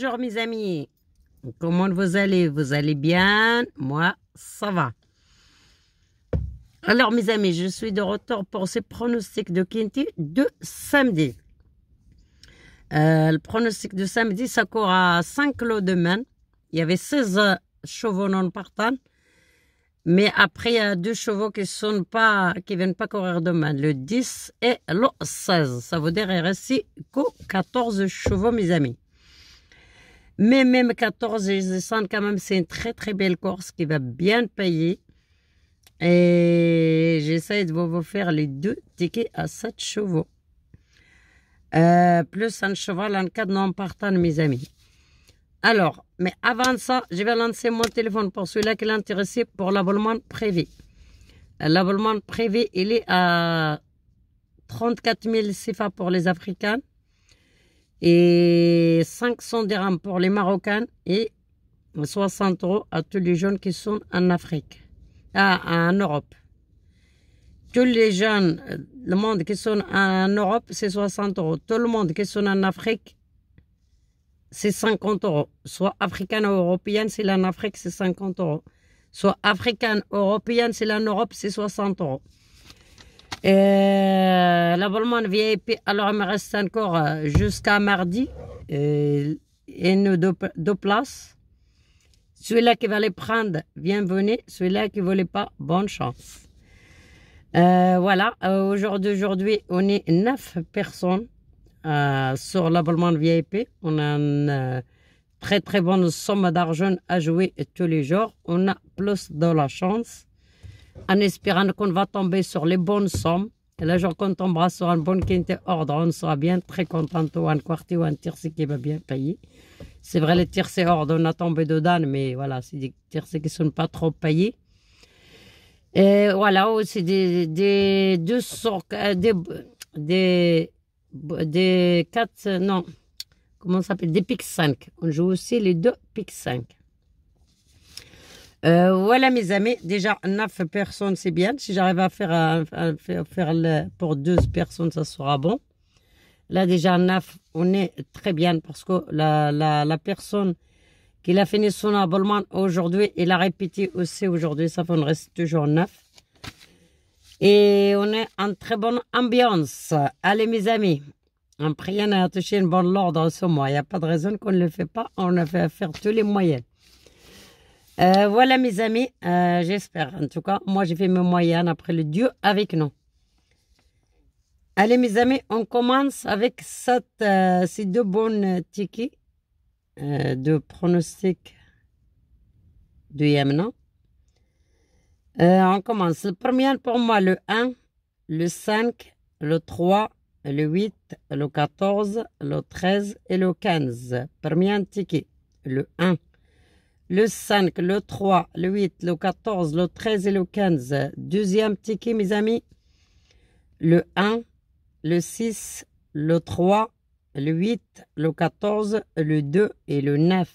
Bonjour mes amis, comment vous allez Vous allez bien Moi, ça va. Alors mes amis, je suis de retour pour ce pronostic de Quinti de samedi. Euh, le pronostic de samedi, ça court à 5 lots de Il y avait 16 chevaux non partants. Mais après, il y a deux chevaux qui sont pas, qui viennent pas courir demain, Le 10 et le 16. Ça veut dire, il reste 14 chevaux, mes amis. Mais même 14 je sens quand même, c'est une très très belle course qui va bien payer. Et j'essaie de vous faire les deux tickets à 7 chevaux. Euh, plus un cheval en cas de non-partant, mes amis. Alors, mais avant ça, je vais lancer mon téléphone pour celui-là qui est intéressé pour l'abonnement privé. L'abonnement privé, il est à 34 000 CFA pour les Africains, et 500 dirhams pour les Marocains et 60 euros à tous les jeunes qui sont en Afrique, ah, en Europe. Tous les jeunes, le monde qui sont en Europe, c'est 60 euros. Tout le monde qui sont en Afrique, c'est 50 euros. Soit africaine ou européenne, c'est en Afrique, c'est 50 euros. Soit africaine, européenne, c'est en Europe, c'est 60 euros. Euh, l'abonnement VIP, alors il me reste encore euh, jusqu'à mardi. Et y deux, deux places. Celui-là qui va les prendre, bienvenue. Celui-là qui ne voulait pas, bonne chance. Euh, voilà, aujourd'hui, aujourd'hui, on est neuf personnes sur l'abonnement VIP. On a une très très bonne somme d'argent à jouer tous les jours. On a plus de la chance en espérant qu'on va tomber sur les bonnes sommes. Et là, je quand on tombera sur un bon quinte ordre, on sera bien très content ou un quartier ou un tiercé qui va bien payer. C'est vrai, les tiercés ordre on a tombé dedans, mais voilà, c'est des tiercés qui ne sont pas trop payés. Et voilà, aussi oh, des, des, deux euh, des, des, des quatre, non, comment ça s'appelle, des piques 5. On joue aussi les deux piques 5. Euh, voilà mes amis, déjà neuf personnes c'est bien. Si j'arrive à faire, faire, pour deux personnes, ça sera bon. Là déjà neuf, on est très bien parce que la, personne qui a fini son abonnement aujourd'hui, il a répété aussi aujourd'hui, ça fait on reste toujours 9. Et on est en très bonne ambiance. Allez mes amis, on prie à toucher une bonne l'ordre ce mois. Il n'y a pas de raison qu'on ne le fait pas, on a fait faire tous les moyens. Euh, voilà mes amis, euh, j'espère. En tout cas, moi j'ai fait mes moyennes après le Dieu avec nous. Allez mes amis, on commence avec cette, euh, ces deux bonnes tickets de pronostic du Yémen. on commence. Le premier pour moi, le 1, le 5, le 3, le 8, le 14, le 13 et le 15. Premier ticket, le 1 le 5, le 3, le 8, le 14, le 13 et le 15. Deuxième ticket, mes amis, le 1, le 6, le 3, le 8, le 14, le 2 et le 9.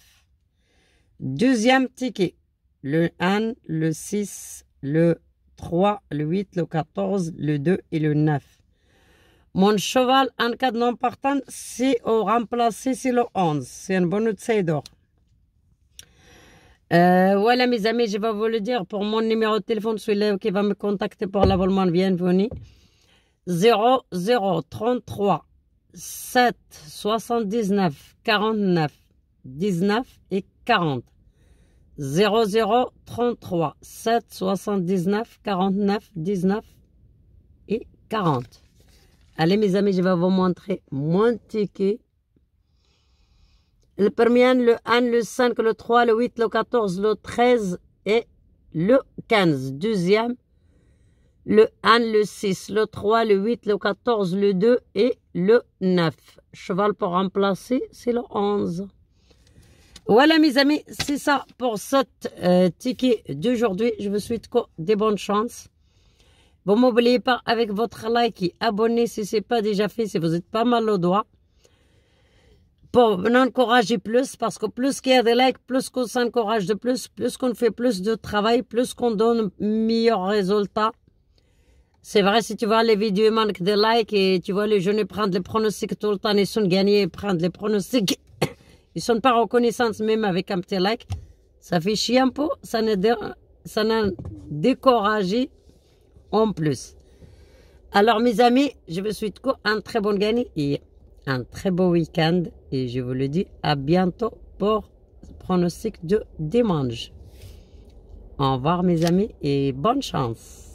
Deuxième ticket, le 1, le 6, le 3, le 8, le 14, le 2 et le 9. Mon cheval en cas de non-partant, c'est au remplacer c'est le 11. C'est un bon outsider. Euh, voilà mes amis, je vais vous le dire pour mon numéro de téléphone, celui qui va me contacter pour l'abonnement bienvenue. 0033 7 79 49 19 et 40. 0033 7 79 49 19 et 40. Allez mes amis, je vais vous montrer mon ticket le premier, le 1, le 5, le 3, le 8, le 14, le 13 et le 15. Deuxième, le 1, le 6, le 3, le 8, le 14, le 2 et le 9. Cheval pour remplacer, c'est le 11. Voilà mes amis, c'est ça pour cette euh, ticket d'aujourd'hui. Je vous souhaite des bonnes chances. Vous n'oubliez pas avec votre like et abonnez si ce n'est pas déjà fait, si vous êtes pas mal au doigt on encourage plus, parce que plus qu'il y a des likes, plus qu'on s'encourage de plus, plus qu'on fait plus de travail, plus qu'on donne meilleurs résultats. C'est vrai, si tu vois les vidéos manque de likes et tu vois les jeunes prendre les pronostics tout le temps, ils sont gagnés, ils prennent les pronostics. ils sont pas reconnaissants même avec un petit like. Ça fait chier un peu, ça ne ça n'a découragé en plus. Alors mes amis, je vous souhaite quoi un très bon gagné un très beau week-end et je vous le dis à bientôt pour pronostic de dimanche. Au revoir mes amis et bonne chance.